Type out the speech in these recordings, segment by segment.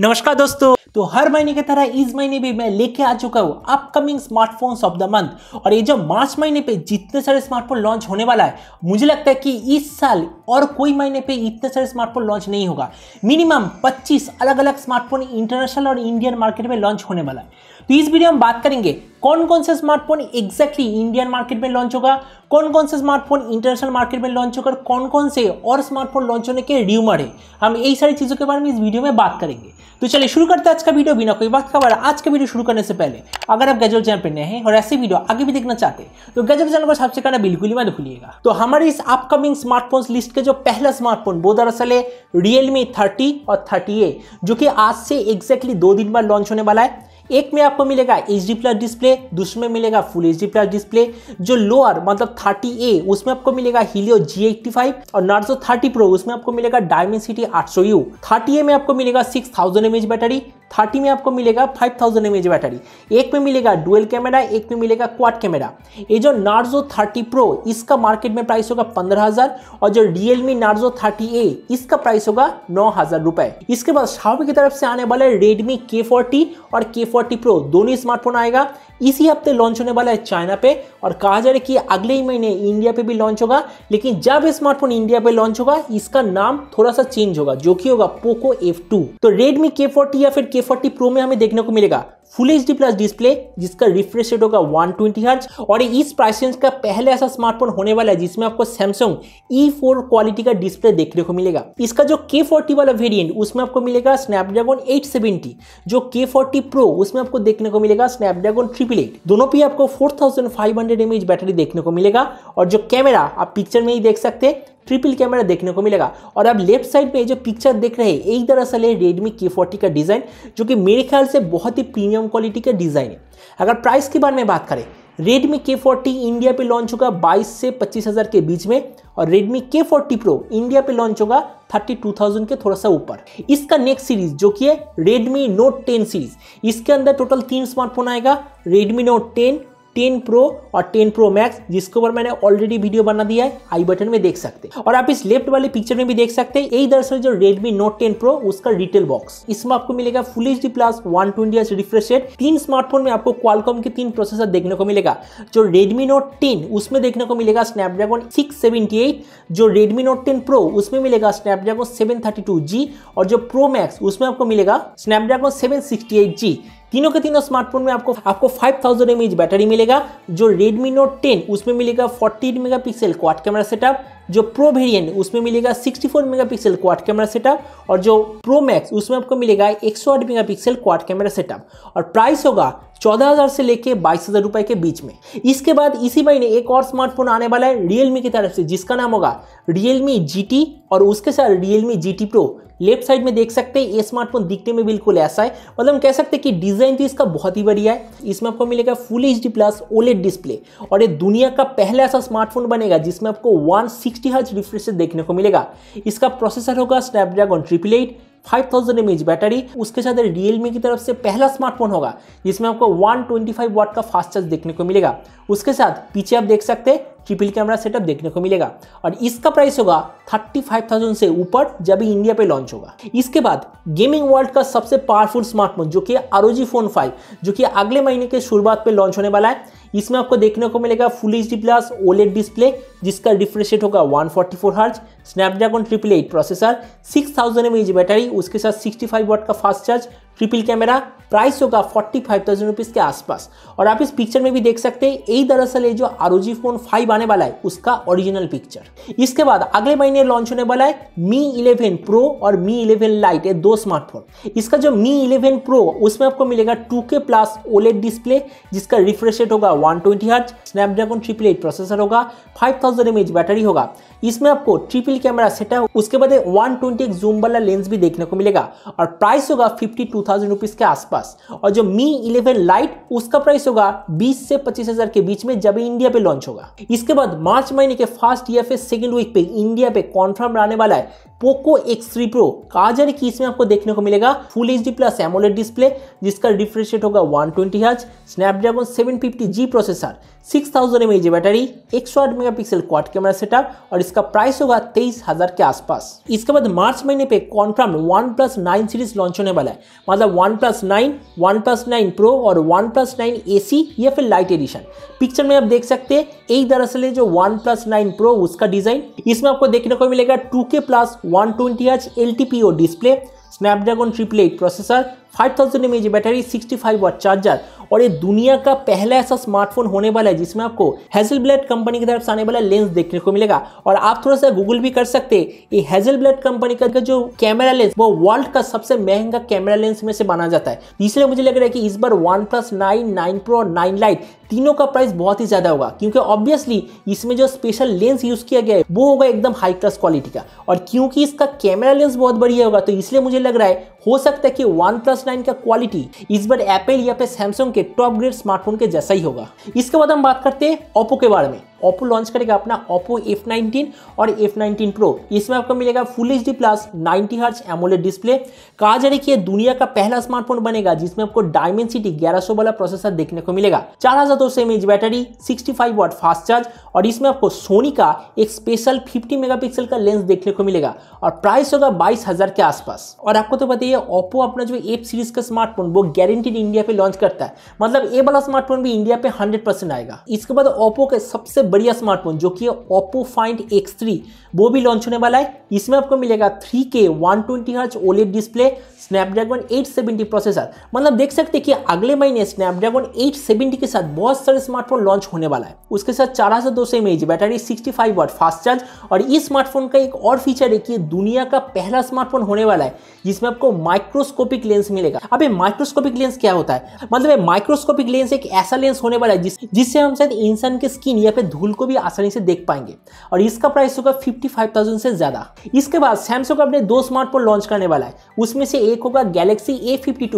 नमस्कार दोस्तों तो हर महीने की तरह इस महीने भी मैं लेके आ चुका हूँ upcoming smartphones of the month और ये जो मार्च महीने पे जितने सारे स्मार्टफोन लॉन्च होने वाला है मुझे लगता है कि इस साल और कोई महीने पे इतने सारे स्मार्टफोन लॉन्च नहीं होगा मिनिमम 25 अलग अलग स्मार्टफोन इंटरनेशनल और इंडियन मार्केट में लॉन्च होने वाला है तो इस वीडियो में बात करेंगे कौन कौन से स्मार्टफोन एग्जैक्टली इंडियन मार्केट में लॉन्च होगा कौन कौन से स्मार्टफोन इंटरनेशनल मार्केट में लॉन्च होकर कौन कौन से और स्मार्टफोन लॉन्च होने के र्यूमर है हम यही सारी चीज़ों के बारे में इस वीडियो में बात करेंगे तो चलिए शुरू करते हैं आज का वीडियो बिना कोई बात खबर आज का वीडियो शुरू करने से पहले अगर आप गैजेट चैनल पर नए हैं और ऐसे वीडियो आगे भी देखना चाहते हैं तो गैजेट चैनल को सबसे करना बिल्कुल ही मत भूलिएगा तो हमारे इस अपकमिंग स्मार्टफोन लिस्ट के जो पहला स्मार्टफोन वो दरअसल है रियलमी थर्टी और थर्टी जो कि आज से एग्जैक्टली दो दिन बाद लॉन्च होने वाला है एक में आपको मिलेगा एच डी प्लस डिस्प्ले दूसरे में मिलेगा full H D plus display जो लोअर मतलब थर्टी ए उसमें आपको मिलेगा हीलियो जी एट्टी फाइव और नार्जो थर्टी प्रो उसमें आपको मिलेगा डायमेंसिटी आठ सौ यू थर्टी ए में आपको मिलेगा six thousand M H battery thirty में आपको मिलेगा फाइव थाउजेंड एम बैटरी एक में मिलेगा डुअल कैमरा एक में मिलेगा क्वाड कैमरा ये जो नार्जो थर्टी प्रो इसका मार्केट में प्राइस होगा पंद्रह हजार और जो रियलमी नार्जो थर्टी ए इसका प्राइस होगा नौ हजार रुपए इसके बाद शाओमी की तरफ से आने वाला है रेडमी के फोर्टी और के फोर्टी प्रो दोनों स्मार्टफोन आएगा इसी हफ्ते लॉन्च होने वाला है चाइना पे और कहा जा रहा है कि अगले ही महीने इंडिया पे भी लॉन्च होगा लेकिन जब स्मार्टफोन इंडिया पे लॉन्च होगा इसका नाम थोड़ा सा चेंज होगा जो कि होगा पोको एफ टू तो रेडमी के फोर्टी या फिर के फोर्टी प्रो में हमें देखने को मिलेगा full H D plus display जिसका रिफ्रेश रेट होगा 120 ट्वेंटी और इस प्राइस रेंज का पहले ऐसा स्मार्टफोन होने वाला है जिसमें आपको सैमसंग E4 क्वालिटी का डिस्प्ले देखने को मिलेगा इसका जो K40 वाला वेरिएंट उसमें आपको मिलेगा स्नैपड्रैगन 870 जो K40 फोर्टी प्रो उसमें आपको देखने को मिलेगा स्नैपड्रैगन ट्रिपल एट दोनों पे आपको four thousand five hundred M H battery देखने को मिलेगा और जो कैमरा आप पिक्चर में ही देख सकते हैं ट्रिपल कैमरा देखने को मिलेगा और आप लेफ्ट साइड में जो पिक्चर देख रहे हैं एक दरअसल है रेडमी के फोर्टी का डिज़ाइन जो कि मेरे ख्याल से बहुत ही प्रीमियम क्वालिटी का डिज़ाइन है अगर प्राइस के बारे में बात करें Redmi K40 इंडिया पे लॉन्च होगा 22 से 25,000 के बीच में और Redmi K40 Pro इंडिया पे लॉन्च होगा 32,000 के थोड़ा सा ऊपर इसका नेक्स्ट सीरीज जो कि है रेडमी नोट 10 सीरीज इसके अंदर टोटल तीन स्मार्टफोन आएगा रेडमी नोट 10, टेन प्रो और टेन प्रो मैक्स जिसके ऊपर मैंने ऑलरेडी वीडियो बना दिया है आई बटन में देख सकते हैं और आप इस लेफ्ट वाले पिक्चर में भी देख सकते हैं यही दरअसल जो रेडमी नोट टेन प्रो उसका रिटेल बॉक्स इसमें आपको मिलेगा full H D plus one twenty refresh rate तीन स्मार्टफोन में आपको क्वालकॉम के तीन प्रोसेसर देखने को मिलेगा जो रेडमी नोट टेन उसमें देखने को मिलेगा स्नैपड्रैगन सिक्स सेवेंटी एट जो रेडमी नोट टेन प्रो उसमें मिलेगा Snapdragon seven thirty two G और जो प्रो मैक्स उसमें आपको मिलेगा Snapdragon seven sixty eight G तीनों के तीनों स्मार्टफोन में आपको आपको 5000 थाउजेंड बैटरी मिलेगा जो Redmi Note 10 उसमें मिलेगा 48 मेगापिक्सल क्वाड कैमरा सेटअप जो प्रो वेरिएंट उसमें मिलेगा 64 पिक्सल क्वाट कैमरा सेटअप और जो प्रो मैक्स उसमें आपको मिलेगा एक सौ आठ megapixel quad camera setup और प्राइस होगा चौदह हज़ार से लेके बाईस हज़ार रुपये के बीच में इसके बाद इसी महीने एक और स्मार्टफोन आने वाला है रियलमी की तरफ से जिसका नाम होगा रियलमी जी और उसके साथ Realme G pro left side में देख सकते हैं ये स्मार्टफोन दिखने में बिल्कुल ऐसा है मतलब हम कह सकते हैं कि डिज़ाइन तो इसका बहुत ही बढ़िया है इसमें आपको मिलेगा full H plus OLED display और ये दुनिया का पहला ऐसा स्मार्टफोन बनेगा जिसमें आपको वन सिक्सटी हर्ज रिफ्रेश देखने को मिलेगा इसका प्रोसेसर होगा Snapdragon triple eight five thousand M battery उसके साथ रियलमी की तरफ से पहला स्मार्टफोन होगा जिसमें आपको 125 वाट का फास्ट चार्ज देखने को मिलेगा उसके साथ पीछे आप देख सकते हैं ट्रिपल कैमरा सेटअप देखने को मिलेगा और इसका प्राइस होगा 35,000 से ऊपर जब इंडिया पे लॉन्च होगा इसके बाद गेमिंग वर्ल्ड का सबसे पावरफुल स्मार्टफोन जो कि आरोजी फोन फाइव जो कि अगले महीने के शुरुआत पर लॉन्च होने वाला है इसमें आपको देखने को मिलेगा full H D plus OLED display जिसका रिफ्रेशेट रेट होगा 144 forty four hertz Snapdragon triple eight processor 6000 thousand M battery उसके साथ 65 फाइव वाट का fast charge triple camera price होगा फोर्टी फाइव थाउजेंड रुपीज़ के आसपास और आप इस पिक्चर में भी देख सकते हैं यही दरअसल ये जो आर फोन फाइव आने वाला है उसका ओरिजिनल पिक्चर इसके बाद अगले महीने लॉन्च होने वाला है मी इलेवन प्रो और मी इलेवन लाइट ये दो स्मार्टफोन इसका जो मी इलेवन प्रो उसमें आपको मिलेगा two K plus OLED display जिसका रिफ्रेश रेट होगा one twenty hertz Snapdragon triple eight processor होगा five thousand M H battery होगा इसमें आपको ट्रिपल कैमरा सेटअप उसके बाद वन ट्वेंटी जूम वाला लेंस भी देखने को मिलेगा और प्राइस होगा फिफ्टी टू टू के आसपास और जो मी इलेवन लाइट उसका प्राइस होगा बीस से पच्चीस के बीच में जब इंडिया पे लॉन्च होगा इसके बाद मार्च महीने के फर्स्ट ईयर फिर सेकेंड वीक पे इंडिया पे कॉन्फर्म आने वाला है पोको एक्स थ्री प्रो कहा जा इसमें आपको देखने को मिलेगा full H D plus AMOLED display जिसका रिफ्रेश रेट होगा 120 ट्वेंटी हज Snapdragon seven fifty G processor 6000 thousand M H battery एक सौ आठ megapixel quad camera setup और इसका प्राइस होगा तेईस हजार के आसपास इसके बाद मार्च महीने पे confirm one plus nine series launch होने वाला मतलब one plus nine one plus nine pro और one plus nine A C या फिर लाइट एडिशन पिक्चर में आप देख सकते हैं एक दरअसल जो वन प्लस नाइन प्रो उसका डिज़ाइन इसमें आपको देखने को मिलेगा two K plus one twenty H L T P O display Snapdragon triple eight processor five thousand M H battery sixty five watt charger और ये दुनिया का पहला ऐसा स्मार्टफोन होने वाला है जिसमें आपको हेजल ब्लेट कंपनी की तरफ से आने वाला लेंस देखने को मिलेगा और आप थोड़ा सा गूगल भी कर सकते ये हेजल कंपनी का जो कैमरा लेंस वो वर्ल्ड का सबसे महंगा कैमरा लेंस में से बना जाता है इसलिए मुझे लग रहा है कि इस बार one plus nine nine pro और नाइन लाइट तीनों का प्राइस बहुत ही ज्यादा होगा क्योंकि ऑब्वियसली इसमें जो स्पेशल लेंस यूज किया गया है वो होगा एकदम हाई क्लास क्वालिटी का और क्योंकि इसका कैमरा लेंस बहुत बढ़िया होगा तो इसलिए मुझे लग रहा है हो सकता है कि वन प्लस नाइन का क्वालिटी इस बार एप्पल या फिर सैमसंग के टॉप ग्रेड स्मार्टफोन के जैसा ही होगा इसके बाद हम बात करते हैं ओप्पो के बारे में ओप्पो लॉन्च करेगा अपना ओप्पो F19 और F19 Pro इसमें आपको मिलेगा full H D plus ninety hertz AMOLED display कहा जा रहा है कि दुनिया का पहला स्मार्टफोन बनेगा जिसमें आपको डायमेंड सिटी ग्यारह वाला प्रोसेसर देखने को मिलेगा चार हजार दो सौ M H battery sixty five watt fast charge और इसमें आपको सोनी का एक स्पेशल फिफ्टी मेगा का लेंस देखने को मिलेगा और प्राइस होगा बाईस हजार के आसपास और आपको तो बताइए ये ओप्पो अपना जो एप सीरीज का स्मार्टफोन वो गारंटीड इंडिया पे लॉन्च करता है मतलब ये वाला स्मार्टफोन भी इंडिया पे 100 परसेंट आएगा इसके बाद ओप्पो का सबसे बढ़िया स्मार्टफोन जो कि ओप्पो फाइंड एक्स वो भी लॉन्च होने वाला है इसमें आपको मिलेगा three K one twenty hertz OLED display Snapdragon 870 processor मतलब देख सकते हैं कि अगले महीने स्नैपड्रैगन 870 के साथ बहुत सारे स्मार्टफोन लॉन्च होने वाला है उसके साथ चार हजार दो सौ M H battery 65 watt fast charge और इस स्मार्टफोन का एक और फीचर है कि दुनिया का पहला स्मार्टफोन होने वाला है जिसमें आपको माइक्रोस्कोपिक लेंस मिलेगा अब ये माइक्रोस्कोपिक लेंस क्या होता है मतलब माइक्रोस्कोपिक लेंस एक ऐसा लेंस होने वाला है जिससे हम शायद इंसान के स्किन या फिर धूल को भी आसानी से देख पाएंगे और इसका प्राइस होगा फिफ्टी से ज़्यादा इसके बाद सैमसंग अपने दो स्मार्टफोन लॉन्च करने वाला है उसमें से एक होगा गैलेक्सी ए फिफ्टी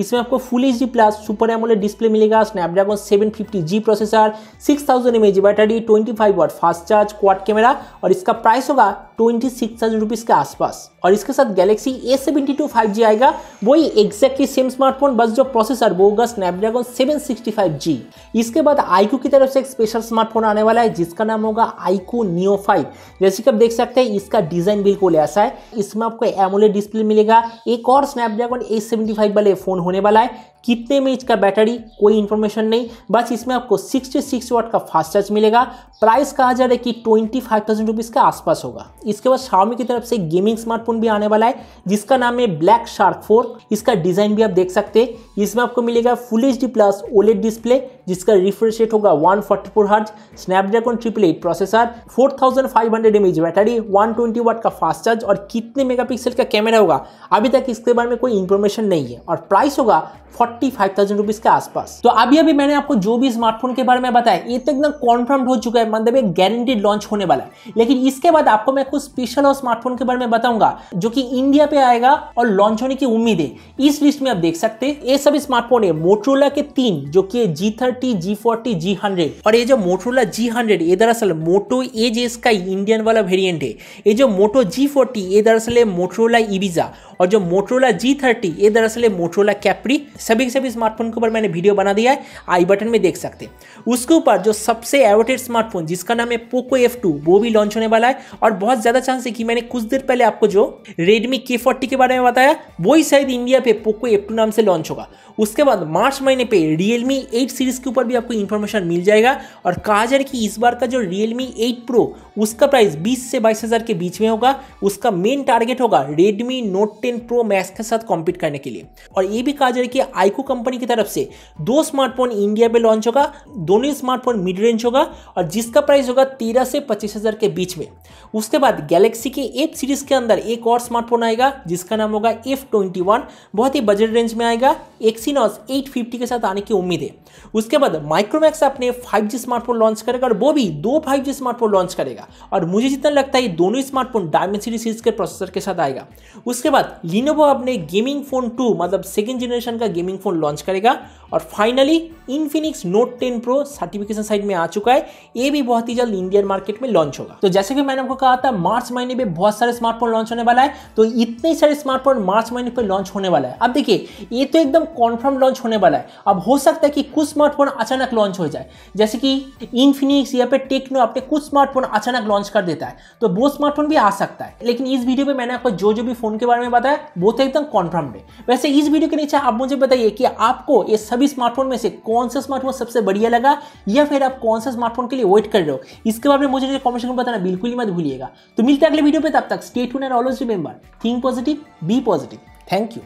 इसमें आपको full H plus super AMOLED display मिलेगा Snapdragon seven G processor six thousand M battery twenty five watt fast charge quad camera और इसका प्राइस होगा ट्वेंटी सिक्स थाउजेंड रुपीज़ के आसपास और इसके साथ Galaxy A seventy two five G आएगा वही एग्जैक्टली सेम स्मार्टफोन बस जो प्रोसेसर वो होगा Snapdragon seven sixty five G इसके बाद आईक्यू की तरफ से एक स्पेशल स्मार्टफोन आने वाला है जिसका नाम होगा आईक्यू नियो फाइव जैसे कि आप देख सकते हैं इसका डिजाइन बिल्कुल ऐसा है इसमें आपको एमोलेड डिस्प्ले मिलेगा एक और स्नैपड्रैगन ए सेवेंटी फाइव वाले फोन होने वाला है कितने में इसका बैटरी कोई इन्फॉर्मेशन नहीं बस इसमें आपको 66 वाट का फास्ट चार्ज मिलेगा प्राइस कहा जा रहा है कि ट्वेंटी फाइव थाउजेंड रुपीज़ के आसपास होगा इसके बाद शाओमी की तरफ से गेमिंग स्मार्टफोन भी आने वाला है जिसका नाम है ब्लैक शार्क फोर इसका डिज़ाइन भी आप देख सकते हैं इसमें आपको मिलेगा full H D plus OLED display जिसका रिफ्रेश रेट होगा one forty four hertz Snapdragon triple eight processor four thousand five hundred M H battery one twenty watt का फास्ट चार्ज और कितने मेगा पिक्सल का कैमरा होगा अभी तक इसके बारे में कोई इन्फॉर्मेशन नहीं है और प्राइस होगा forty forty five thousand rupees के आसपास तो अभी अभी मैंने आपको जो भी स्मार्टफोन के बारे में बताया ये तो एकदम कॉन्फर्म हो चुका है मतलब गारंटेड लॉन्च होने वाला है लेकिन इसके बाद आपको मैं कुछ स्पेशल और स्मार्टफोन के बारे में बताऊंगा जो कि इंडिया पे आएगा और लॉन्च होने की उम्मीद है इस लिस्ट में आप देख सकते हैं ये सभी स्मार्टफोन है मोटरोला के तीन जो की G thirty G forty G hundred और ये जो मोटरोला जी हंड्रेड ये दरअसल मोटो एज एस का इंडियन वाला वेरियंट है ये जो मोटो जी फोर्टी ये दरअसल है मोटरोला इबिजा और जो मोटरोला जी थर्टी ये दरअसल मोटरोला कैप्री सभी के सभी स्मार्टफोन के ऊपर मैंने वीडियो बना दिया है आई बटन में देख सकते हैं उसके ऊपर जो सबसे एवोटेड स्मार्टफोन जिसका नाम है पोको एफ वो भी लॉन्च होने वाला है और बहुत ज़्यादा चांस है कि मैंने कुछ देर पहले आपको जो रेडमी के फोर्टी के बारे में बताया वही शायद इंडिया पे पोको एफ टू नाम से लॉन्च होगा उसके बाद मार्च महीने पे रियलमी एट सीरीज के ऊपर भी आपको इन्फॉर्मेशन मिल जाएगा और कहा जा रहा है कि इस बार का जो रियलमी एट प्रो उसका प्राइस बीस से बाईस हज़ार के बीच में होगा उसका मेन टारगेट होगा Redmi Note fifteen pro max के साथ कॉम्पीट करने के लिए और ये भी कहा जा रहा है कि आईको कंपनी की तरफ से दो स्मार्टफोन इंडिया में लॉन्च होगा दोनों स्मार्टफोन मिड रेंज होगा और जिसका प्राइस होगा तेरह से पच्चीस हजार के बीच में उसके बाद गैलेक्सी के एफ सीरीज के अंदर एक और स्मार्टफोन आएगा जिसका नाम होगा एफ ट्वेंटी वन बहुत ही बजट रेंज में आएगा एक्सीनॉस एट फिफ्टी के साथ आने की उम्मीद है उसके बाद माइक्रोमैक्स अपने फाइव जी स्मार्टफोन लॉन्च करेगा और वो भी दो फाइव जी स्मार्टफोन लॉन्च करेगा और मुझे जितना लगता है दोनों स्मार्टफोन डायमेंसिटी सीरीज के प्रोसेसर के साथ आएगा उसके बाद लिनोवो अपने गेमिंग फ़ोन टू मतलब सेकेंड जनरेशन का गेमिंग फ़ोन लॉन्च करेगा और finally Infinix Note ten pro certification side में आ चुका है ये भी बहुत ही जल्द इंडियन मार्केट में लॉन्च होगा तो जैसे कि मैंने आपको कहा था मार्च महीने में बहुत सारे स्मार्टफोन लॉन्च होने वाला है तो इतने सारे स्मार्टफोन मार्च महीने पर लॉन्च होने वाला है अब देखिए ये तो एकदम कॉन्फर्म लॉन्च होने वाला है अब हो सकता है कि कुछ स्मार्टफोन अचानक लॉन्च हो जाए जैसे कि इनफिनिक्स या फिर टेक्नो अपने कुछ स्मार्टफोन अचानक लॉन्च कर देता है तो वो स्मार्टफोन भी आ सकता है लेकिन इस वीडियो में मैंने आपको जो जो भी फोन के बारे में बताया रहा है वो तो एकदम कॉन्फर्म है वैसे इस वीडियो के नीचे आप मुझे बताइए कि आपको ये सभी स्मार्टफोन में से कौन सा स्मार्टफोन सबसे बढ़िया लगा या फिर आप कौन सा स्मार्टफोन के लिए वेट कर रहे हो इसके बारे में मुझे कॉमेंट में बताना बिल्कुल ही मत भूलिएगा तो मिलते हैं अगले वीडियो पर तब तक state and always remember think positive be positive thank you